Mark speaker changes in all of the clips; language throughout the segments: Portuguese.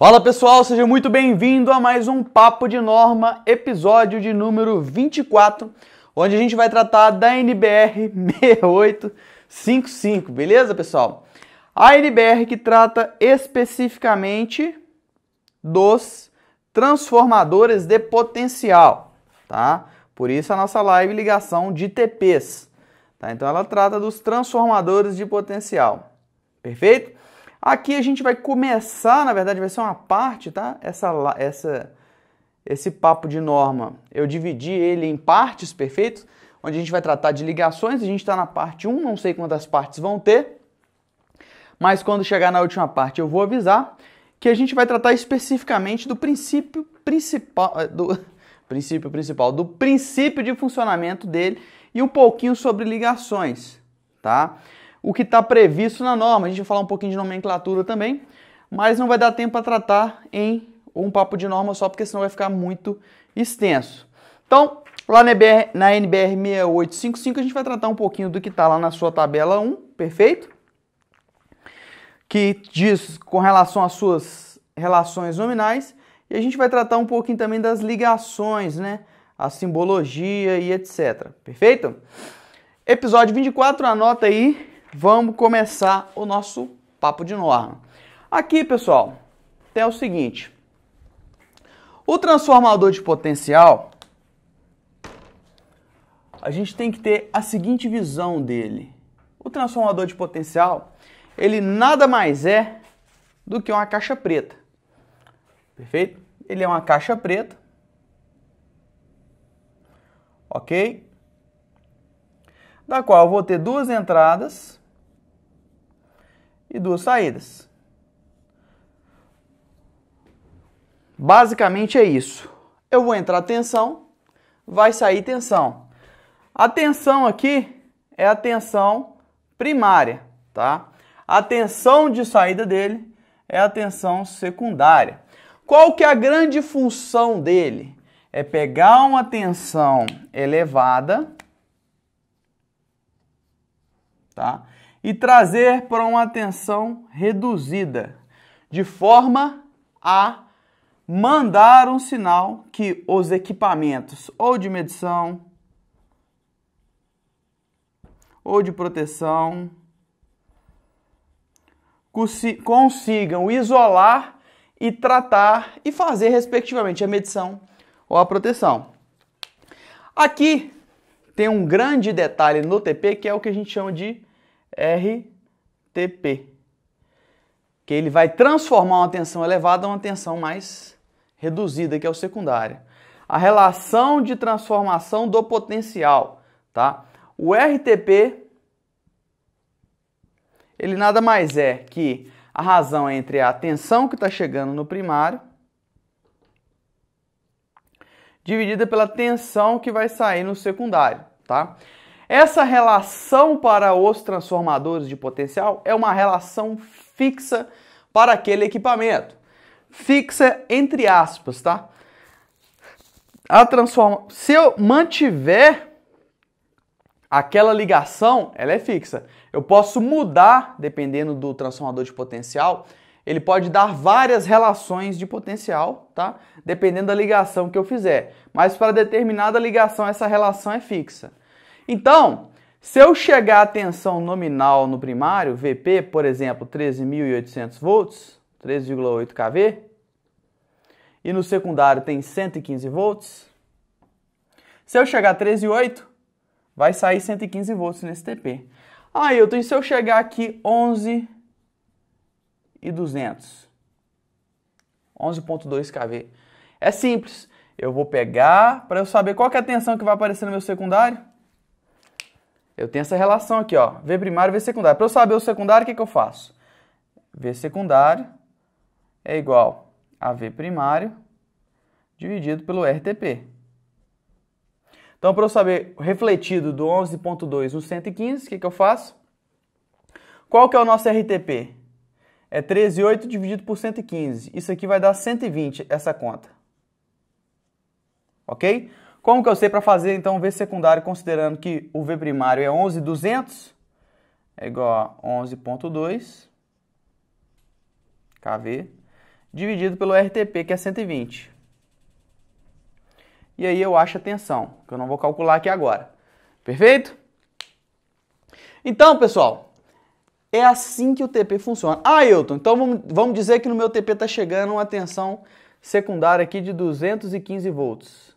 Speaker 1: Fala pessoal, seja muito bem-vindo a mais um Papo de Norma, episódio de número 24, onde a gente vai tratar da NBR 6855, beleza pessoal? A NBR que trata especificamente dos transformadores de potencial, tá? Por isso a nossa live ligação de TPs, tá? Então ela trata dos transformadores de potencial, perfeito? Aqui a gente vai começar, na verdade, vai ser uma parte, tá? Essa, essa, esse papo de norma, eu dividi ele em partes, perfeito? Onde a gente vai tratar de ligações, a gente está na parte 1, não sei quantas partes vão ter, mas quando chegar na última parte eu vou avisar que a gente vai tratar especificamente do princípio principal, eh, do princípio principal, do princípio de funcionamento dele e um pouquinho sobre ligações, tá? o que está previsto na norma. A gente vai falar um pouquinho de nomenclatura também, mas não vai dar tempo para tratar em um papo de norma só, porque senão vai ficar muito extenso. Então, lá na, EBR, na NBR 6855, a gente vai tratar um pouquinho do que está lá na sua tabela 1, perfeito? Que diz com relação às suas relações nominais. E a gente vai tratar um pouquinho também das ligações, né? A simbologia e etc. Perfeito? Episódio 24, anota aí vamos começar o nosso papo de norma. Aqui, pessoal, tem o seguinte. O transformador de potencial, a gente tem que ter a seguinte visão dele. O transformador de potencial, ele nada mais é do que uma caixa preta. Perfeito? Ele é uma caixa preta. Ok? Da qual eu vou ter duas entradas e duas saídas. Basicamente é isso. Eu vou entrar tensão, vai sair tensão. A tensão aqui é a tensão primária, tá? A tensão de saída dele é a tensão secundária. Qual que é a grande função dele? É pegar uma tensão elevada, tá? e trazer para uma atenção reduzida, de forma a mandar um sinal que os equipamentos ou de medição ou de proteção consigam isolar e tratar e fazer respectivamente a medição ou a proteção. Aqui tem um grande detalhe no TP que é o que a gente chama de RTP, que ele vai transformar uma tensão elevada em uma tensão mais reduzida, que é o secundário. A relação de transformação do potencial, tá? O RTP ele nada mais é que a razão entre a tensão que está chegando no primário dividida pela tensão que vai sair no secundário, tá? Essa relação para os transformadores de potencial é uma relação fixa para aquele equipamento. Fixa entre aspas, tá? A transforma... Se eu mantiver aquela ligação, ela é fixa. Eu posso mudar, dependendo do transformador de potencial, ele pode dar várias relações de potencial, tá? Dependendo da ligação que eu fizer. Mas para determinada ligação, essa relação é fixa. Então, se eu chegar à tensão nominal no primário, VP, por exemplo, 13.800 volts, 13,8 kV, e no secundário tem 115 volts, se eu chegar a 13,8, vai sair 115 volts nesse TP. Aí, ah, eu tenho, se eu chegar aqui 11 e 200, 11.2 kV. É simples. Eu vou pegar para eu saber qual é a tensão que vai aparecer no meu secundário. Eu tenho essa relação aqui, ó. V primário, V secundário. Para eu saber o secundário, o que, que eu faço? V secundário é igual a V primário dividido pelo RTP. Então, para eu saber refletido do 11.2 no 115, o que, que eu faço? Qual que é o nosso RTP? É 13,8 dividido por 115. Isso aqui vai dar 120, essa conta. Ok? Como que eu sei para fazer então o V secundário considerando que o V primário é 11,200? É igual a 11,2 KV dividido pelo RTP que é 120. E aí eu acho a tensão, que eu não vou calcular aqui agora. Perfeito? Então, pessoal, é assim que o TP funciona. Ah, Hilton, então vamos dizer que no meu TP está chegando uma tensão secundária aqui de 215 volts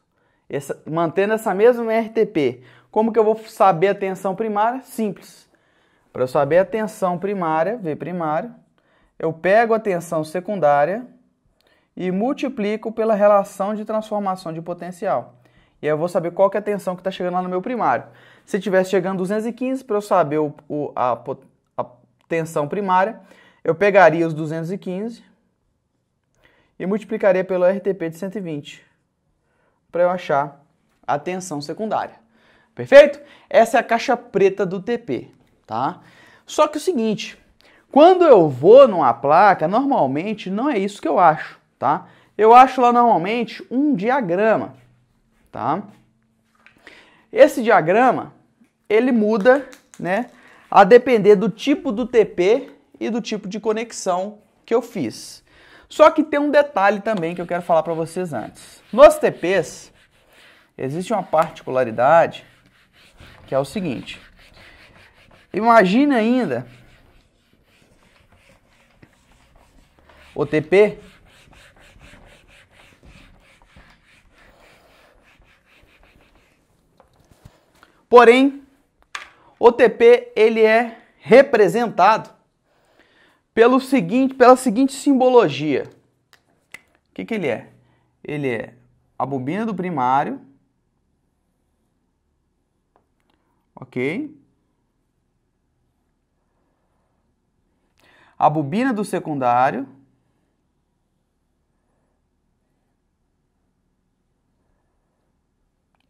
Speaker 1: essa, mantendo essa mesma RTP, como que eu vou saber a tensão primária? Simples. Para eu saber a tensão primária, V primário, eu pego a tensão secundária e multiplico pela relação de transformação de potencial. E aí eu vou saber qual que é a tensão que está chegando lá no meu primário. Se tivesse chegando 215, para eu saber o, o, a, a tensão primária, eu pegaria os 215 e multiplicaria pelo RTP de 120 para eu achar a tensão secundária. Perfeito? Essa é a caixa preta do TP, tá? Só que é o seguinte, quando eu vou numa placa, normalmente não é isso que eu acho, tá? Eu acho lá normalmente um diagrama, tá? Esse diagrama, ele muda, né, a depender do tipo do TP e do tipo de conexão que eu fiz. Só que tem um detalhe também que eu quero falar para vocês antes. Nos TPs, existe uma particularidade que é o seguinte. Imagine ainda o TP Porém, o TP ele é representado pelo seguinte, pela seguinte simbologia. O que, que ele é? Ele é a bobina do primário, ok? A bobina do secundário,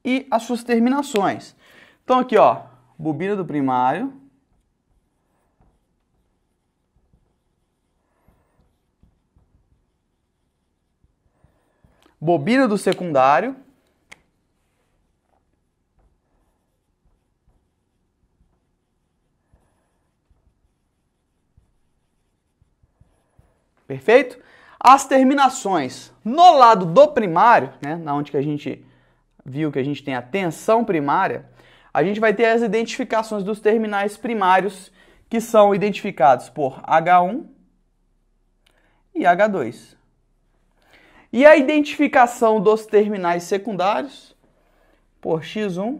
Speaker 1: e as suas terminações. Então aqui ó, bobina do primário, bobina do secundário. Perfeito? As terminações no lado do primário, né, na onde que a gente viu que a gente tem a tensão primária, a gente vai ter as identificações dos terminais primários que são identificados por H1 e H2. E a identificação dos terminais secundários por x1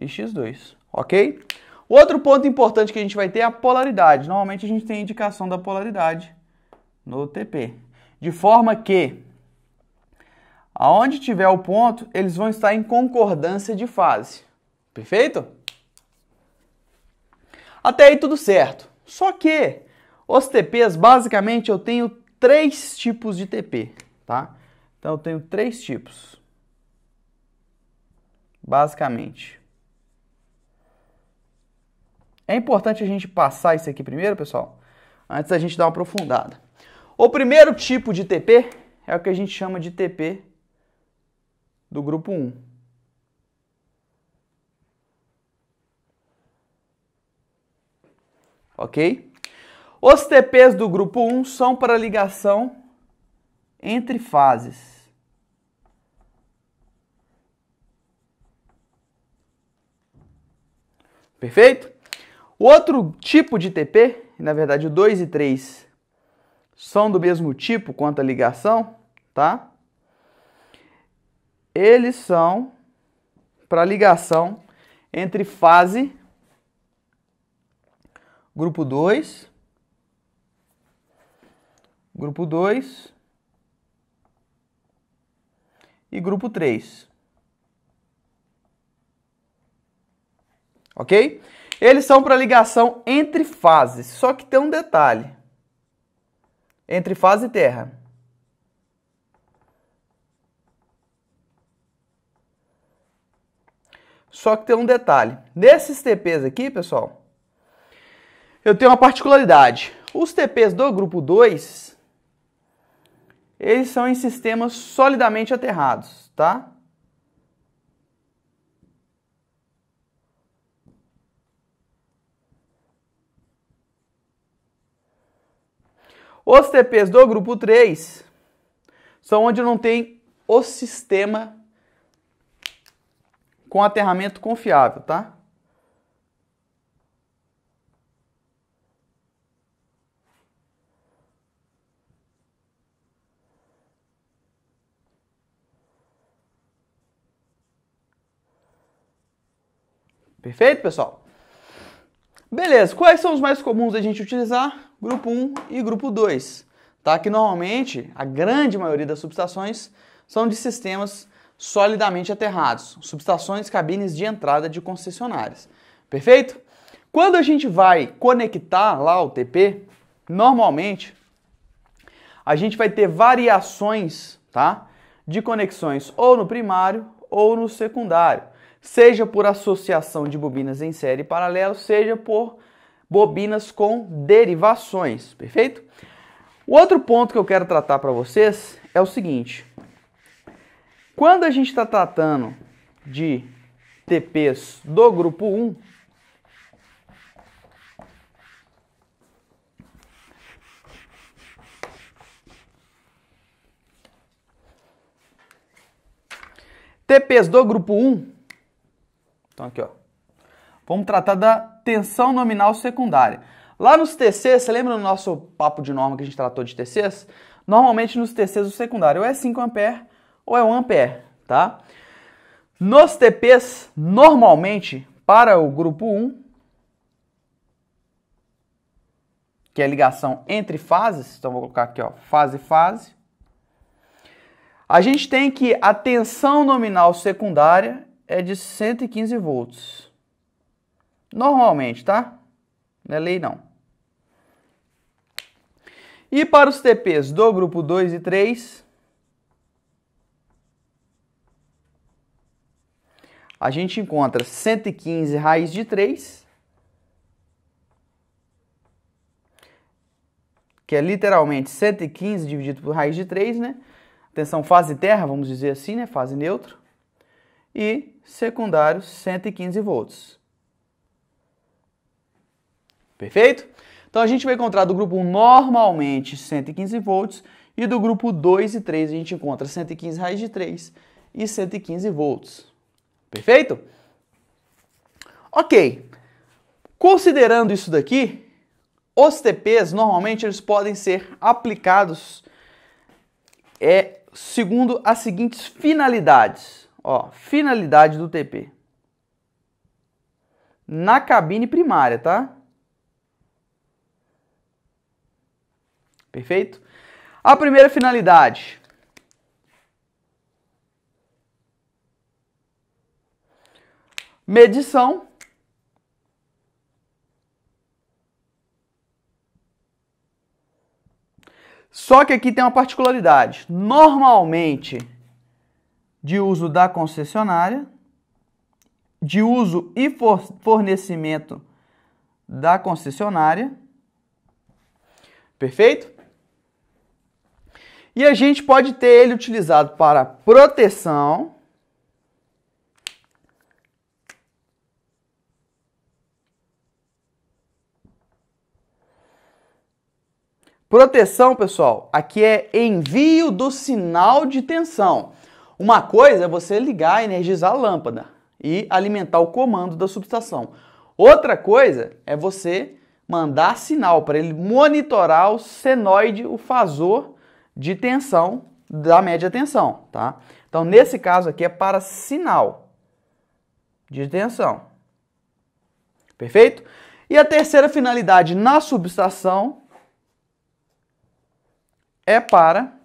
Speaker 1: e x2, ok? Outro ponto importante que a gente vai ter é a polaridade. Normalmente a gente tem a indicação da polaridade no TP. De forma que, aonde tiver o ponto, eles vão estar em concordância de fase. Perfeito? Até aí tudo certo. Só que os TPs, basicamente, eu tenho três tipos de TP, tá? Então eu tenho três tipos, basicamente. É importante a gente passar isso aqui primeiro, pessoal, antes da gente dar uma aprofundada. O primeiro tipo de TP é o que a gente chama de TP do grupo 1. Ok? Os TPs do grupo 1 são para ligação entre fases. Perfeito? O outro tipo de TP, na verdade o 2 e 3 são do mesmo tipo quanto a ligação, tá? Eles são para ligação entre fase grupo 2 grupo 2 e grupo 3. Ok? Eles são para ligação entre fases, só que tem um detalhe. Entre fase e terra. Só que tem um detalhe. Nesses TPs aqui, pessoal, eu tenho uma particularidade. Os TPs do grupo 2, eles são em sistemas solidamente aterrados, tá? Os TPs do grupo 3 são onde não tem o sistema com aterramento confiável, tá? Perfeito, pessoal? Beleza, quais são os mais comuns da gente utilizar? Grupo 1 e grupo 2, tá? Que normalmente, a grande maioria das subestações são de sistemas solidamente aterrados, subestações, cabines de entrada de concessionárias. Perfeito? Quando a gente vai conectar lá o TP, normalmente a gente vai ter variações, tá? De conexões ou no primário ou no secundário seja por associação de bobinas em série paralelo, seja por bobinas com derivações, perfeito? O outro ponto que eu quero tratar para vocês é o seguinte: quando a gente está tratando de TPs do grupo 1, TPs do grupo 1, então aqui, ó. Vamos tratar da tensão nominal secundária. Lá nos TCs, você lembra do nosso papo de norma que a gente tratou de TCs? Normalmente nos TCs o secundário é ou é 5 A ou é 1 A, tá? Nos TPs, normalmente, para o grupo 1, que é a ligação entre fases, então vou colocar aqui, ó, fase fase, a gente tem que a tensão nominal secundária é de 115 volts. Normalmente, tá? Não é lei não. E para os TPs do grupo 2 e 3, a gente encontra 115 raiz de 3, que é literalmente 115 dividido por raiz de 3, né? Tensão fase terra, vamos dizer assim, né? Fase neutra e secundário 115 volts. Perfeito? Então a gente vai encontrar do grupo 1 normalmente 115 volts e do grupo 2 e 3 a gente encontra 115 raiz de 3 e 115 volts. Perfeito? Ok. Considerando isso daqui, os TPs normalmente eles podem ser aplicados é, segundo as seguintes finalidades. Ó, finalidade do TP. Na cabine primária, tá? Perfeito? A primeira finalidade. Medição. Só que aqui tem uma particularidade. Normalmente, de uso da concessionária, de uso e fornecimento da concessionária. Perfeito? E a gente pode ter ele utilizado para proteção. Proteção, pessoal, aqui é envio do sinal de tensão. Uma coisa é você ligar, energizar a lâmpada e alimentar o comando da subestação. Outra coisa é você mandar sinal para ele monitorar o senoide, o fazor de tensão da média tensão, tá? Então, nesse caso aqui é para sinal de tensão. Perfeito? E a terceira finalidade na subestação é para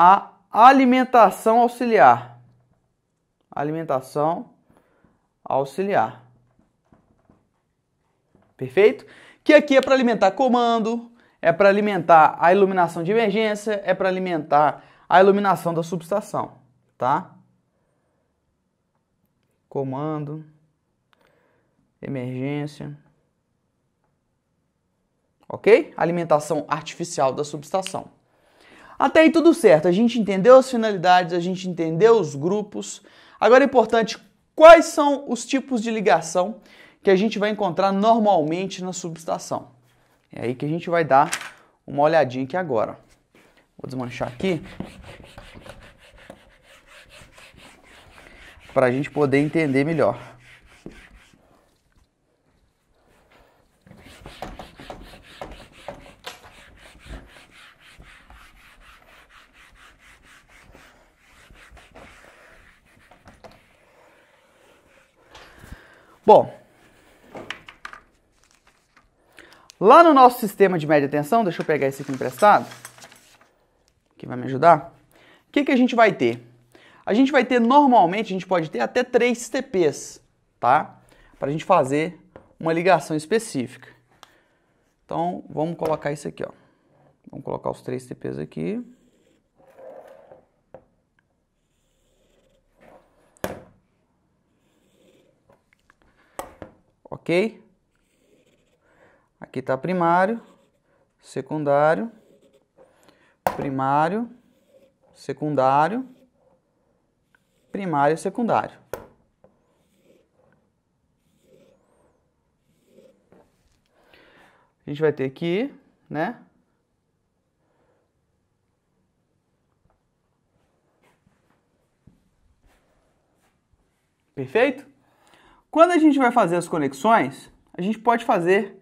Speaker 1: a alimentação auxiliar. Alimentação auxiliar. Perfeito? Que aqui é para alimentar comando, é para alimentar a iluminação de emergência, é para alimentar a iluminação da subestação, tá? Comando, emergência. OK? Alimentação artificial da subestação. Até aí tudo certo, a gente entendeu as finalidades, a gente entendeu os grupos. Agora é importante, quais são os tipos de ligação que a gente vai encontrar normalmente na subestação? É aí que a gente vai dar uma olhadinha aqui agora. Vou desmanchar aqui para a gente poder entender melhor. Bom, lá no nosso sistema de média tensão, deixa eu pegar esse aqui emprestado, que vai me ajudar. O que, que a gente vai ter? A gente vai ter, normalmente, a gente pode ter até três TPs, tá? Para a gente fazer uma ligação específica. Então, vamos colocar isso aqui, ó. Vamos colocar os três TPs aqui. ok? Aqui está primário, secundário, primário, secundário, primário e secundário. A gente vai ter aqui, né? Perfeito? Quando a gente vai fazer as conexões, a gente pode fazer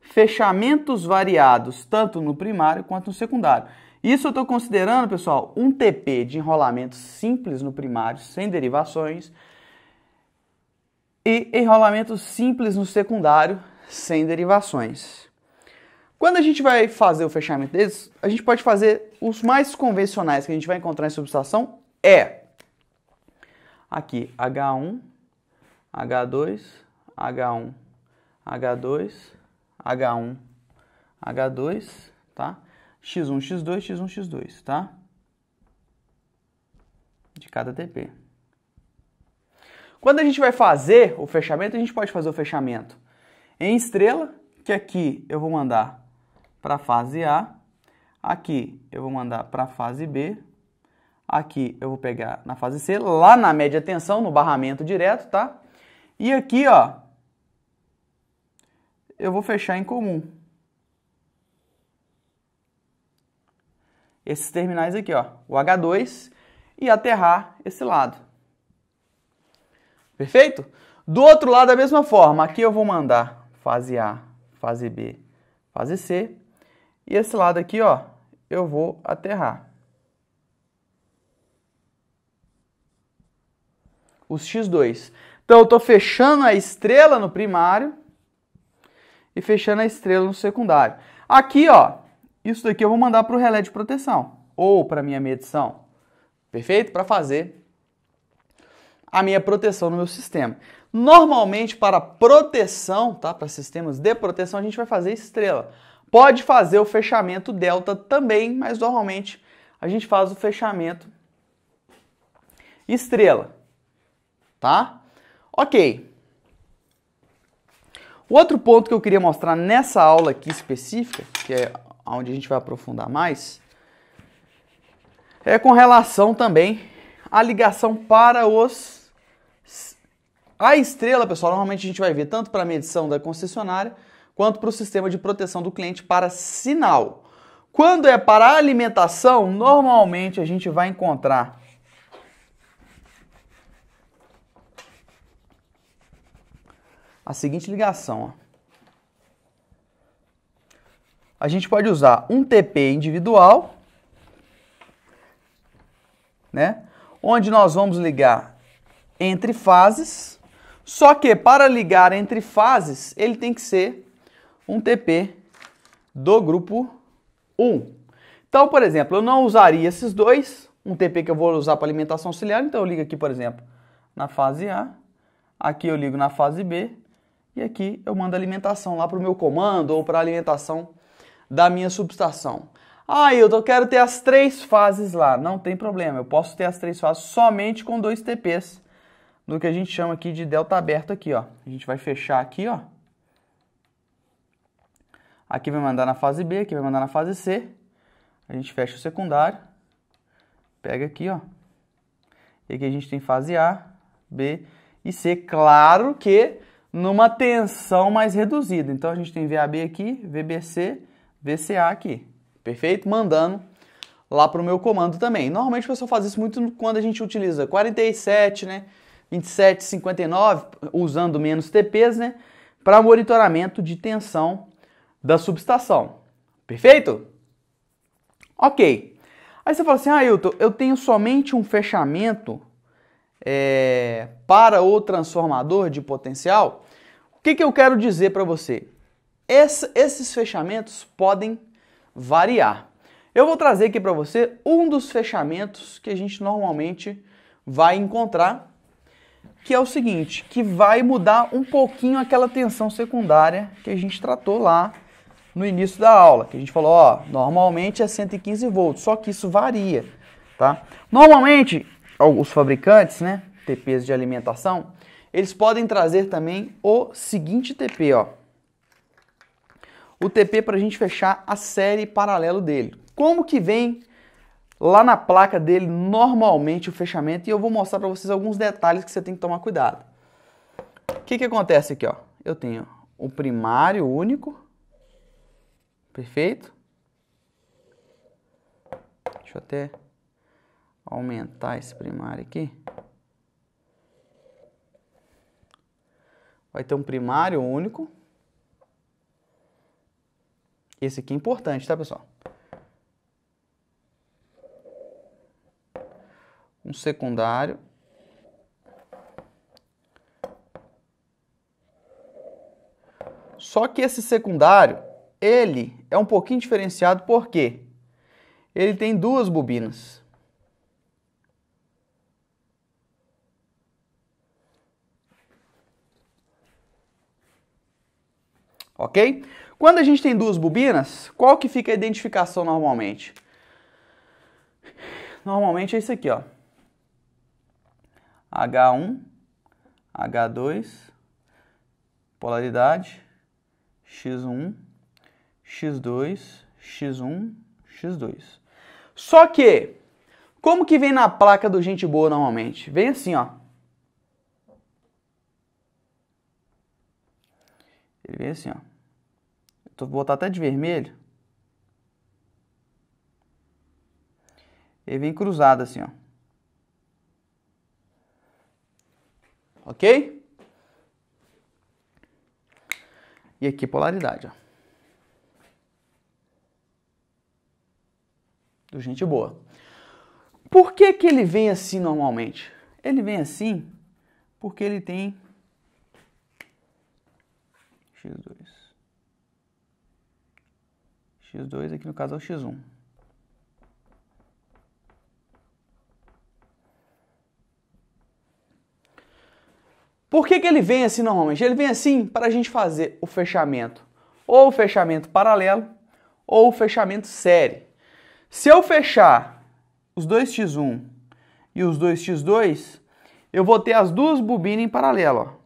Speaker 1: fechamentos variados, tanto no primário quanto no secundário. Isso eu estou considerando, pessoal, um TP de enrolamento simples no primário, sem derivações, e enrolamento simples no secundário, sem derivações. Quando a gente vai fazer o fechamento deles, a gente pode fazer os mais convencionais que a gente vai encontrar em substituição é aqui H1 H2, H1, H2, H1, H2, tá? X1, X2, X1, X2, tá? De cada TP. Quando a gente vai fazer o fechamento, a gente pode fazer o fechamento em estrela, que aqui eu vou mandar para a fase A, aqui eu vou mandar para a fase B, aqui eu vou pegar na fase C, lá na média tensão, no barramento direto, tá? E aqui, ó, eu vou fechar em comum. Esses terminais aqui, ó, o H2 e aterrar esse lado. Perfeito? Do outro lado, da mesma forma, aqui eu vou mandar fase A, fase B, fase C. E esse lado aqui, ó, eu vou aterrar. Os X2. Então eu estou fechando a estrela no primário e fechando a estrela no secundário. Aqui, ó, isso daqui eu vou mandar para o relé de proteção ou para minha medição. Perfeito? Para fazer a minha proteção no meu sistema. Normalmente para proteção, tá? Para sistemas de proteção a gente vai fazer estrela. Pode fazer o fechamento delta também, mas normalmente a gente faz o fechamento estrela, tá? Ok. O outro ponto que eu queria mostrar nessa aula aqui específica, que é onde a gente vai aprofundar mais, é com relação também à ligação para os a estrela, pessoal, normalmente a gente vai ver tanto para a medição da concessionária quanto para o sistema de proteção do cliente para sinal. Quando é para alimentação, normalmente a gente vai encontrar a seguinte ligação. Ó. A gente pode usar um TP individual, né? onde nós vamos ligar entre fases, só que para ligar entre fases, ele tem que ser um TP do grupo 1. Então, por exemplo, eu não usaria esses dois, um TP que eu vou usar para alimentação auxiliar, então eu ligo aqui, por exemplo, na fase A, aqui eu ligo na fase B e aqui eu mando a alimentação lá para o meu comando ou para a alimentação da minha subestação. Ah, eu quero ter as três fases lá. Não tem problema, eu posso ter as três fases somente com dois TPs, no que a gente chama aqui de delta aberto aqui, ó. A gente vai fechar aqui, ó. Aqui vai mandar na fase B, aqui vai mandar na fase C. A gente fecha o secundário, pega aqui, ó. E aqui a gente tem fase A, B e C. Claro que numa tensão mais reduzida. Então a gente tem VAB aqui, VBC, VCA aqui. Perfeito? Mandando lá para o meu comando também. Normalmente o pessoal faz isso muito quando a gente utiliza 47, né? 27, 59, usando menos TPs, né? Para monitoramento de tensão da subestação. Perfeito? Ok. Aí você fala assim, ah, Hilton, eu tenho somente um fechamento é, para o transformador de potencial, o que, que eu quero dizer para você? Esse, esses fechamentos podem variar. Eu vou trazer aqui para você um dos fechamentos que a gente normalmente vai encontrar, que é o seguinte, que vai mudar um pouquinho aquela tensão secundária que a gente tratou lá no início da aula, que a gente falou, ó, normalmente é 115 volts, só que isso varia, tá? Normalmente os fabricantes, né, TPs de alimentação, eles podem trazer também o seguinte TP, ó. O TP para a gente fechar a série paralelo dele. Como que vem lá na placa dele normalmente o fechamento? E eu vou mostrar para vocês alguns detalhes que você tem que tomar cuidado. O que, que acontece aqui, ó? Eu tenho o primário único, perfeito? Deixa eu até aumentar esse primário aqui. Vai ter um primário único. Esse aqui é importante, tá, pessoal? Um secundário. Só que esse secundário, ele é um pouquinho diferenciado porque ele tem duas bobinas. ok? Quando a gente tem duas bobinas, qual que fica a identificação normalmente? Normalmente é isso aqui, ó. H1, H2, polaridade, X1, X2, X1, X2. Só que, como que vem na placa do gente boa normalmente? Vem assim, ó. Ele vem assim, ó. Vou botar até de vermelho. Ele vem cruzado assim, ó. Ok? E aqui polaridade, ó. Do gente boa. Por que que ele vem assim normalmente? Ele vem assim porque ele tem x2 aqui no caso é o x1. Por que, que ele vem assim normalmente? Ele vem assim para a gente fazer o fechamento ou o fechamento paralelo ou o fechamento série. Se eu fechar os 2x1 e os 2x2, eu vou ter as duas bobinas em paralelo. Ó.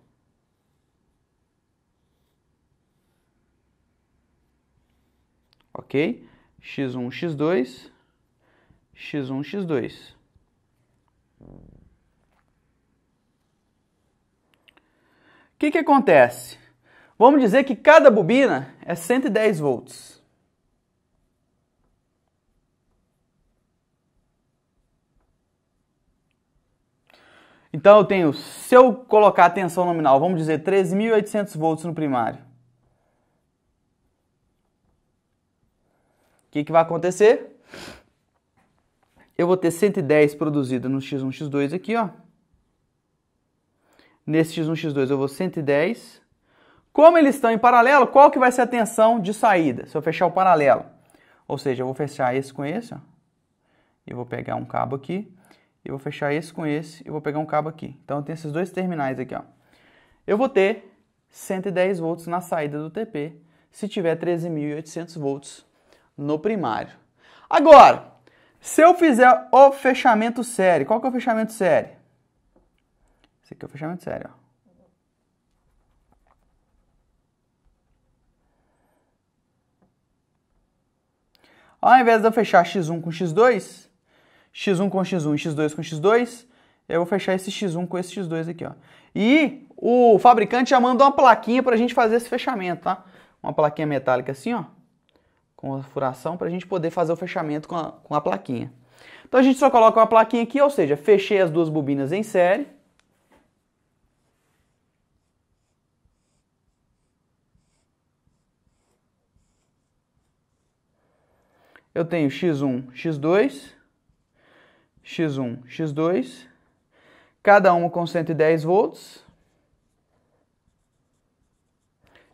Speaker 1: ok? x1, x2, x1, x2. O que, que acontece? Vamos dizer que cada bobina é 110 volts. Então eu tenho, se eu colocar a tensão nominal, vamos dizer 3.800 volts no primário, que, que vai acontecer? Eu vou ter 110 produzido no x1, x2 aqui, ó. Nesse x1, x2 eu vou 110. Como eles estão em paralelo, qual que vai ser a tensão de saída? Se eu fechar o paralelo. Ou seja, eu vou fechar esse com esse, ó. Eu vou pegar um cabo aqui. Eu vou fechar esse com esse. Eu vou pegar um cabo aqui. Então eu tenho esses dois terminais aqui, ó. Eu vou ter 110 volts na saída do TP se tiver 13.800 volts no primário. Agora, se eu fizer o fechamento série, qual que é o fechamento série? Esse aqui é o fechamento série, ó. Ao invés de eu fechar x1 com x2, x1 com x1 e x2 com x2, eu vou fechar esse x1 com esse x2 aqui, ó. E o fabricante já mandou uma plaquinha pra gente fazer esse fechamento, tá? Uma plaquinha metálica assim, ó com a furação para a gente poder fazer o fechamento com a, com a plaquinha. Então a gente só coloca uma plaquinha aqui, ou seja, fechei as duas bobinas em série. Eu tenho x1, x2, x1, x2, cada uma com 110 volts.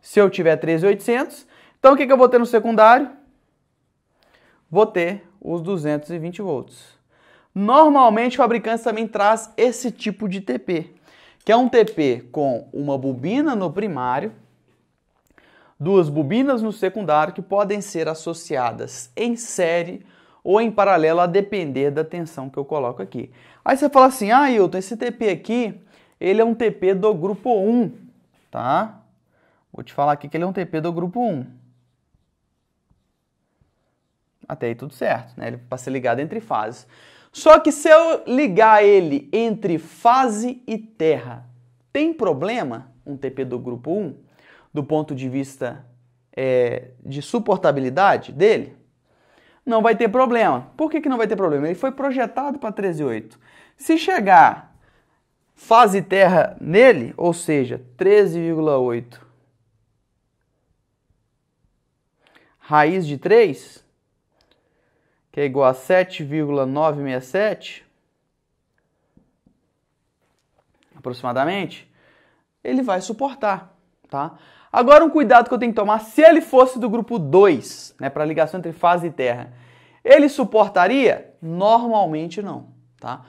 Speaker 1: Se eu tiver 13800, então o que, que eu vou ter no secundário? Vou ter os 220 volts. Normalmente fabricantes também traz esse tipo de TP, que é um TP com uma bobina no primário, duas bobinas no secundário que podem ser associadas em série ou em paralelo a depender da tensão que eu coloco aqui. Aí você fala assim, ah, Hilton, esse TP aqui, ele é um TP do grupo 1, tá? Vou te falar aqui que ele é um TP do grupo 1. Até aí tudo certo, né? Ele para ser ligado entre fases. Só que se eu ligar ele entre fase e terra, tem problema um TP do grupo 1 do ponto de vista é, de suportabilidade dele? Não vai ter problema. Por que, que não vai ter problema? Ele foi projetado para 13,8. Se chegar fase terra nele, ou seja, 13,8 raiz de 3, que é igual a 7,967, aproximadamente, ele vai suportar, tá? Agora um cuidado que eu tenho que tomar, se ele fosse do grupo 2, né, para ligação entre fase e terra, ele suportaria? Normalmente não, tá?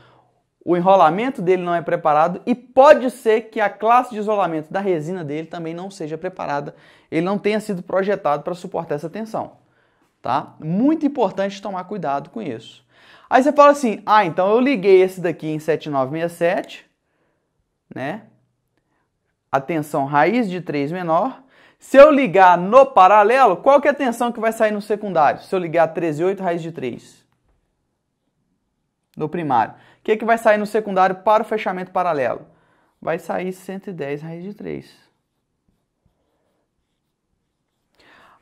Speaker 1: O enrolamento dele não é preparado e pode ser que a classe de isolamento da resina dele também não seja preparada, ele não tenha sido projetado para suportar essa tensão tá? Muito importante tomar cuidado com isso. Aí você fala assim: "Ah, então eu liguei esse daqui em 7967, né? A tensão raiz de 3 menor. Se eu ligar no paralelo, qual que é a tensão que vai sair no secundário? Se eu ligar 138 raiz de 3 no primário, o que, é que vai sair no secundário para o fechamento paralelo? Vai sair 110 raiz de 3.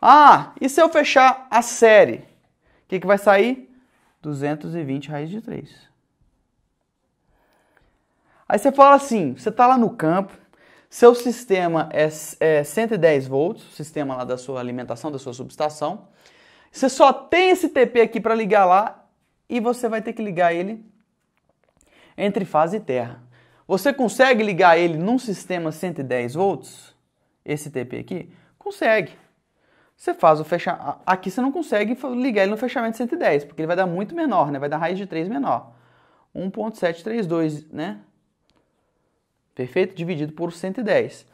Speaker 1: Ah, e se eu fechar a série? O que, que vai sair? 220 raiz de 3. Aí você fala assim, você está lá no campo, seu sistema é, é 110 volts, o sistema lá da sua alimentação, da sua subestação. Você só tem esse TP aqui para ligar lá e você vai ter que ligar ele entre fase e terra. Você consegue ligar ele num sistema 110 volts? Esse TP aqui? Consegue você faz o fechamento. Aqui você não consegue ligar ele no fechamento de 110, porque ele vai dar muito menor, né? Vai dar raiz de 3 menor. 1.732, né? Perfeito? Dividido por 110.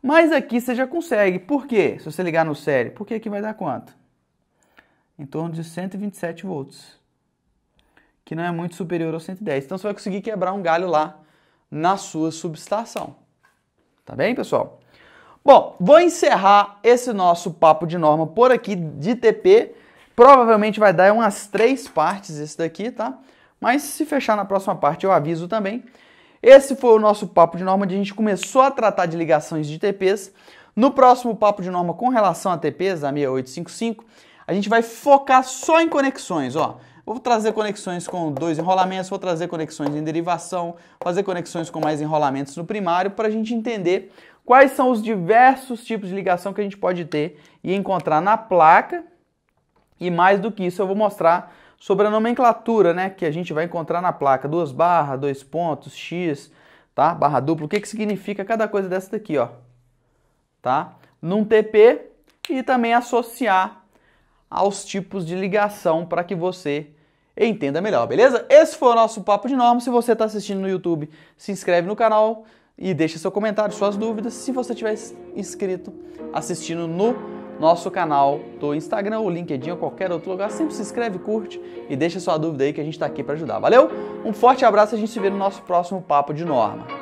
Speaker 1: Mas aqui você já consegue. Por quê? Se você ligar no série, que aqui vai dar quanto? Em torno de 127 volts. Que não é muito superior ao 110. Então você vai conseguir quebrar um galho lá na sua subestação. Tá bem, pessoal? Bom, vou encerrar esse nosso papo de norma por aqui de TP. Provavelmente vai dar umas três partes esse daqui, tá? Mas se fechar na próxima parte eu aviso também. Esse foi o nosso papo de norma, onde a gente começou a tratar de ligações de TPs. No próximo papo de norma com relação a TPs, a 6855, a gente vai focar só em conexões, ó. Vou trazer conexões com dois enrolamentos, vou trazer conexões em derivação, fazer conexões com mais enrolamentos no primário para a gente entender quais são os diversos tipos de ligação que a gente pode ter e encontrar na placa. E mais do que isso, eu vou mostrar sobre a nomenclatura, né, que a gente vai encontrar na placa, duas barras, dois pontos, x, tá? Barra dupla, o que que significa cada coisa dessa daqui, ó. Tá? Num TP e também associar aos tipos de ligação para que você entenda melhor, beleza? Esse foi o nosso papo de norma. Se você está assistindo no YouTube, se inscreve no canal e deixa seu comentário, suas dúvidas. Se você tiver inscrito assistindo no nosso canal do Instagram, o LinkedIn ou qualquer outro lugar, sempre se inscreve, curte e deixa sua dúvida aí que a gente está aqui para ajudar. Valeu? Um forte abraço, a gente se vê no nosso próximo papo de norma.